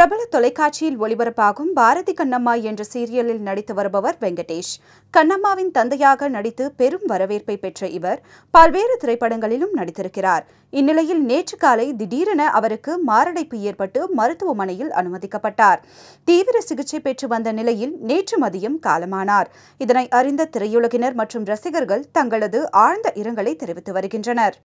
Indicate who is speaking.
Speaker 1: பிரபல தொலைக்காட்சியில் ஒளிபரப்பாகும் பாரதி கண்ணம்மா என்ற சீரியலில் நடித்து வருபவர் வெங்கடேஷ் கண்ணம்மாவின் தந்தையாக நடித்து பெரும் வரவேற்பை பெற்ற இவர் பல்வேறு திரைப்படங்களிலும் நடித்திருக்கிறார் இந்நிலையில் நேற்று காலை திடீரென அவருக்கு மாரடைப்பு ஏற்பட்டு மருத்துவமனையில் அனுமதிக்கப்பட்டார் தீவிர சிகிச்சை பெற்று வந்த நிலையில் நேற்று மதியம் காலமானார் இதனை அறிந்த திரையுலகினர் மற்றும் ரசிகர்கள் தங்களது ஆழ்ந்த இரங்கலை தெரிவித்து வருகின்றனர்